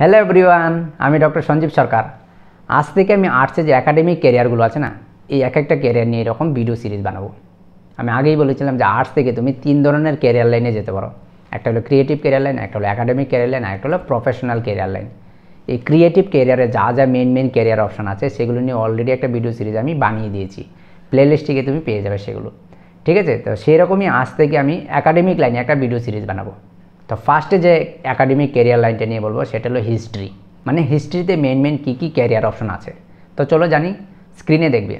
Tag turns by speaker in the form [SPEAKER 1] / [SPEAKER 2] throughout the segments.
[SPEAKER 1] hello everyone আমি doctor Sanjeev Sarkar আজ থেকে আমি আর্টসে যে একাডেমিক ক্যারিয়ারগুলো আছে না এই এক একটা ক্যারিয়ার নিয়ে এরকম ভিডিও সিরিজ বানাবো আমি আগেই বলেছিলাম যে আর্টস থেকে তুমি তিন ধরনের ক্যারিয়ার লাইনে যেতে পারো একটা হলো ক্রিয়েটিভ ক্যারিয়ার লাইন একটা হলো একাডেমিক ক্যারিয়ার লাইন একটা হলো প্রফেশনাল ক্যারিয়ার লাইন এই ক্রিয়েটিভ ক্যারিয়ারে যা যা মেন মেন ক্যারিয়ার অপশান আছে সেগুলো নিয়ে অলরেডি একটা ভিডিও সিরিজ আমি বানিয়ে দিয়েছি প্লেলিস্টটিকে তুমি পেয়ে যাবে সেগুলো ঠিক আছে তো সেরকমই আজ থেকে আমি একাডেমিক লাইনে একটা ভিডিও সিরিজ বানাবো তো ফার্স্টে যে একাডেমিক ক্যারিয়ার লাইনটা নিয়ে বলবো সেটা হলো হিস্ট্রি মানে হিস্ট্রিতে মেন মেন কী কী ক্যারিয়ার অপশন আছে তো চলো জানি স্ক্রিনে দেখবে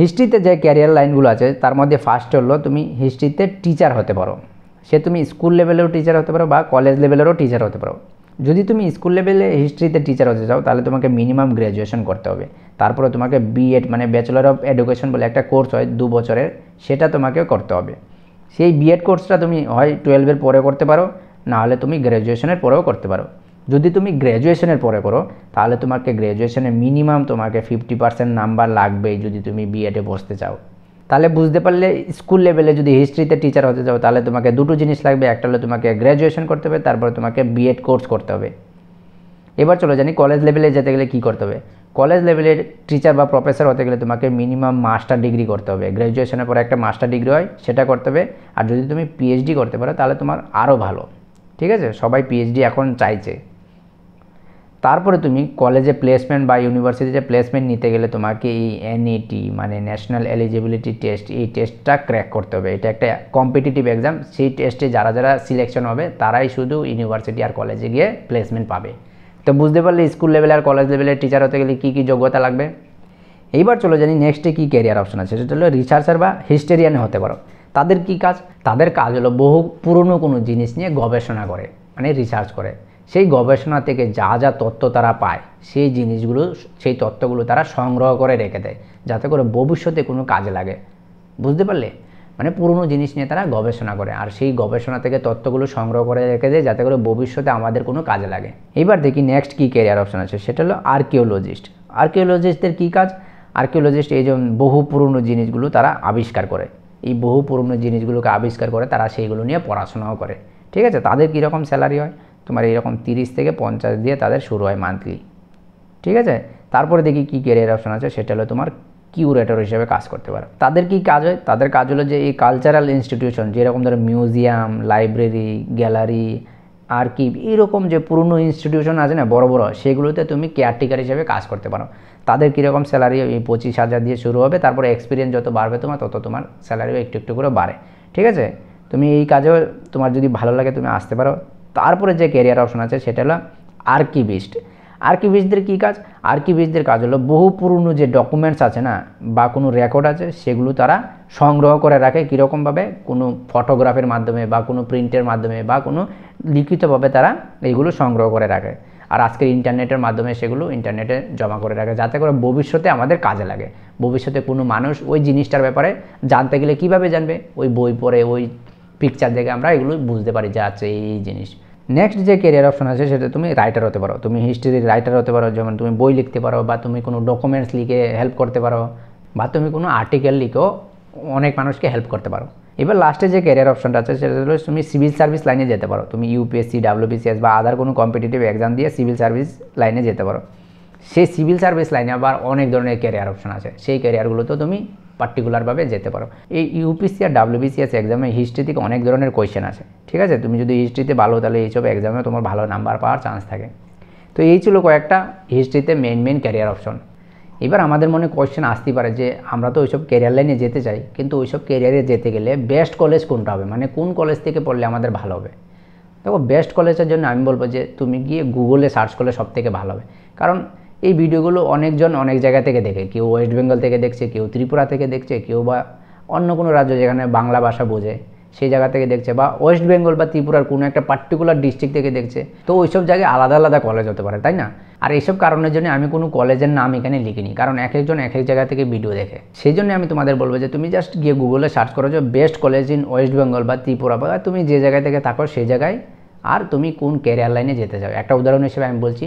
[SPEAKER 1] হিস্ট্রিতে যে ক্যারিয়ার লাইনগুলো আছে তার মধ্যে ফার্স্ট হলো তুমি হিস্ট্রিতে টিচার হতে পারো সে তুমি স্কুল লেভেলেও টিচার হতে পারো বা কলেজ লেভেলেরও টিচার হতে পারো যদি তুমি স্কুল লেভেলে হিস্ট্রিতে টিচার হতে চাও তাহলে তোমাকে মিনিমাম গ্র্যাজুয়েশন করতে হবে তারপরে তোমাকে বিএড মানে ব্যাচেলার অফ এডুকেশন বলে একটা কোর্স হয় দু বছরের সেটা তোমাকে করতে হবে সেই বিএড কোর্সটা তুমি হয় টুয়েলভের পরে করতে পারো নাহলে তুমি গ্র্যাজুয়েশনের পরেও করতে পারো যদি তুমি গ্র্যাজুয়েশনের পরে করো তাহলে তোমাকে গ্র্যাজুয়েশনে মিনিমাম তোমাকে ফিফটি পার্সেন্ট নাম্বার লাগবেই যদি তুমি বিএডে বসতে চাও তাহলে বুঝতে পারলে স্কুল লেভেলে যদি হিস্ট্রিতে টিচার হতে চাও তাহলে তোমাকে দুটো জিনিস লাগবে একটা হলে তোমাকে গ্র্যাজুয়েশন করতে হবে তারপরে তোমাকে বিএড কোর্স করতে হবে এবার চলো জানি কলেজ লেভেলে যেতে গেলে কি করতে হবে কলেজ লেভেলের টিচার বা প্রফেসর হতে গেলে তোমাকে মিনিমাম মাস্টার ডিগ্রি করতে হবে গ্র্যাজুয়েশনের পরে একটা মাস্টার ডিগ্রি হয় সেটা করতে হবে আর যদি তুমি পিএইচডি করতে পারো তাহলে তোমার আরও ভালো ঠিক আছে সবাই পিএইচডি এখন চাইছে তারপরে তুমি কলেজে প্লেসমেন্ট বা ইউনিভার্সিটিতে প্লেসমেন্ট নিতে গেলে তোমাকে এই এনইটি e মানে ন্যাশনাল এলিজিবিলিটি টেস্ট এই টেস্টটা ক্র্যাক করতে হবে এটা একটা কম্পিটিটিভ এক্সাম সেই টেস্টে যারা যারা সিলেকশন হবে তারাই শুধু ইউনিভার্সিটি আর কলেজে গিয়ে প্লেসমেন্ট পাবে তো বুঝতে পারলে স্কুল লেভেল আর কলেজ লেভেলে টিচার হতে গেলে কী কী যোগ্যতা লাগবে এইবার চলে জানি নেক্সটে কী ক্যারিয়ার অপশন আছে সেটা হলো রিসার্চার বা হিস্টেরিয়ানে হতে পারো তাদের কি কাজ তাদের কাজ হলো বহু পুরনো কোনো জিনিস নিয়ে গবেষণা করে মানে রিসার্চ করে সেই গবেষণা থেকে যা যা তথ্য তারা পায় সেই জিনিসগুলো সেই তথ্যগুলো তারা সংগ্রহ করে রেখে দেয় যাতে করে ভবিষ্যতে কোনো কাজে লাগে বুঝতে পারলে মানে পুরনো জিনিস নিয়ে তারা গবেষণা করে আর সেই গবেষণা থেকে তথ্যগুলো সংগ্রহ করে রেখে দেয় যাতে করে ভবিষ্যতে আমাদের কোনো কাজে লাগে এবার দেখি নেক্সট কী ক্যারিয়ার অপশান আছে সেটা হলো আর্কিওলজিস্ট আর্কিওলজিস্টদের কী কাজ আর্কিওলজিস্ট এই বহু পুরনো জিনিসগুলো তারা আবিষ্কার করে এই বহু পুরনো জিনিসগুলোকে আবিষ্কার করে তারা সেইগুলো নিয়ে পড়াশোনাও করে ঠিক আছে তাদের কীরকম স্যালারি হয় তোমার এইরকম তিরিশ থেকে পঞ্চাশ দিয়ে তাদের শুরু হয় মান্থলি ঠিক আছে তারপরে দেখি কী ক্যারিয়ার অপশন আছে সেটা হলো তোমার কিউরেটর হিসেবে কাজ করতে পারো তাদের কি কাজ হয় তাদের কাজ হলো যে এই কালচারাল ইনস্টিটিউশন যেরকম ধরো মিউজিয়াম লাইব্রেরি গ্যালারি আর কি এরকম যে পুরনো ইনস্টিটিউশন আছে না বড় বড় সেগুলোতে তুমি কেয়ারটেকার হিসেবে কাজ করতে পারো তাদের কীরকম স্যালারি এই পঁচিশ হাজার দিয়ে শুরু হবে তারপরে এক্সপিরিয়েন্স যত বাড়বে তোমার তত তোমার স্যালারিও একটু একটু করে বাড়ে ঠিক আছে তুমি এই কাজেও তোমার যদি ভালো লাগে তুমি আসতে পারো তারপরে যে ক্যারিয়ার অপশন আছে সেটা হলো আর্কিভিস্ট আর্কিভিস্টদের কী কাজ আর্কিভিস্টদের কাজ হলো বহু পুরনো যে ডকুমেন্টস আছে না বা কোনো রেকর্ড আছে সেগুলো তারা সংগ্রহ করে রাখে কীরকমভাবে কোনো ফটোগ্রাফের মাধ্যমে বা কোনো প্রিন্টের মাধ্যমে বা কোনো লিখিতভাবে তারা এইগুলো সংগ্রহ করে রাখে আর আজকে ইন্টারনেটের মাধ্যমে সেগুলো ইন্টারনেটে জমা করে রাখে যাতে করে ভবিষ্যতে আমাদের কাজে লাগে ভবিষ্যতে কোনো মানুষ ওই জিনিসটার ব্যাপারে জানতে গেলে কিভাবে জানবে ওই বই পড়ে ওই পিকচার দেখে আমরা এগুলো বুঝতে পারি যে আছে আচ্ছা, এই জিনিস নেক্সট যে কেরিয়ার অপশন আছে সেটা তুমি রাইটার হতে পারো তুমি হিস্ট্রির রাইটার হতে পারো যেমন তুমি বই লিখতে পারো বা তুমি কোনো ডকুমেন্টস লিখে হেল্প করতে পারো বা তুমি কোনো আর্টিকেল লিখেও অনেক মানুষকে হেল্প করতে পারো এবার লাস্টে যে ক্যারিয়ার অপশনটা আছে সেটা হলো তুমি সিভিল সার্ভিস লাইনে যেতে পারো তুমি ইউপিএসসি ডাব্লিউবিসিএস বা আদার কোনো কম্পিটিটিভ এক্সাম দিয়ে সিভিল সার্ভিস লাইনে যেতে পারো সেই সিভিল সার্ভিস লাইনে আবার অনেক ধরনের ক্যারিয়ার অপশন আছে সেই ক্যারিয়ারগুলোতেও তুমি পার্টিকুলারভাবে যেতে পারো এই ইউপিসি আর ডাব্লিউবিসিএস এক্সামে হিস্ট্রি থেকে অনেক ধরনের কোয়েশ্চেন আছে ঠিক আছে তুমি যদি হিস্ট্রিতে ভালো তাহলে এইসব এক্সামে তোমার ভালো নাম্বার পাওয়ার চান্স থাকে তো এই ছিল কয়েকটা হিস্ট্রিতে মেন মেন ক্যারিয়ার অপশন এবার আমাদের মনে কোয়েশ্চেন আসতে পারে যে আমরা তো ওইসব ক্যারিয়ার লাইনে যেতে চাই কিন্তু ওইসব ক্যারিয়ারে যেতে গেলে বেস্ট কলেজ কোনটা হবে মানে কোন কলেজ থেকে পড়লে আমাদের ভালো হবে দেখো বেস্ট কলেজের জন্য আমি বলবো যে তুমি গিয়ে গুগলে সার্চ করলে সব থেকে ভালো হবে কারণ এই ভিডিওগুলো অনেকজন অনেক জায়গা থেকে দেখে কেউ ওয়েস্ট বেঙ্গল থেকে দেখছে কেউ ত্রিপুরা থেকে দেখছে কেউ বা অন্য কোনো রাজ্য যেখানে বাংলা ভাষা বোঝে সেই জায়গা থেকে দেখছে বা ওয়েস্ট বেঙ্গল বা ত্রিপুরার কোনো একটা পার্টিকুলার ডিস্ট্রিক্ট থেকে দেখছে তো ওইসব জায়গায় আলাদা আলাদা কলেজ হতে পারে তাই না আর এইসব কারণের জন্য আমি কোনো কলেজের নাম এখানে লিখিনি কারণ এক একজন এক এক জায়গা থেকে ভিডিও দেখে সেই জন্য আমি তোমাদের বলবো যে তুমি জাস্ট গিয়ে গুগলে সার্চ করো যে best college in West Bengal বা ত্রিপুরা বা তুমি যে জায়গা থেকে থাকো সেই জায়গায় আর তুমি কোন ক্যারিয়ার লাইনে যেতে চাও একটা উদাহরণ হিসেবে আমি বলছি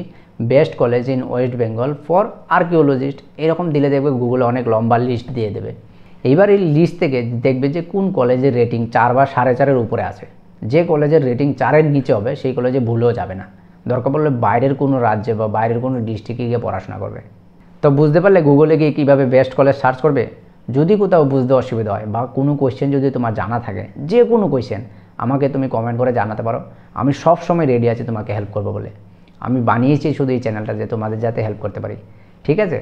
[SPEAKER 1] best college in West Bengal for archaeologist এরকম দিলে দেখবে গুগলে অনেক লম্বা লিস্ট দিয়ে দেবে এইবার এই লিস্ট থেকে দেখবে যে কোন কলেজের রেটিং চার বা সাড়ে চারের উপরে আছে যে কলেজের রেটিং চারের নিচে হবে সেই কলেজে ভুলেও যাবে না দরকার পড়লে বাইরের কোনো রাজ্যে বা বাইরের কোনো ডিস্ট্রিক্টে গিয়ে পড়াশোনা করবে তো বুঝতে পারলে গুগলে গিয়ে কীভাবে বেস্ট কলেজ সার্চ করবে যদি কোথাও বুঝতে অসুবিধা হয় বা কোনো কোয়েশ্চেন যদি তোমার জানা থাকে যে কোনো কোয়েশ্চেন আমাকে তুমি কমেন্ট করে জানাতে পারো আমি সব সময় রেডি আছি তোমাকে হেল্প করবো বলে আমি বানিয়েছি শুধু এই চ্যানেলটা যে তোমাদের যাতে হেল্প করতে পারি ঠিক আছে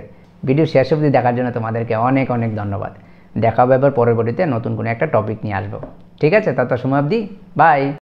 [SPEAKER 1] ভিডিও শেষ অবধি দেখার জন্য তোমাদেরকে অনেক অনেক ধন্যবাদ দেখা হবে আবার পরবর্তীতে নতুন কোনো একটা টপিক নিয়ে আসবো ঠিক আছে তো সময় অবধি বাই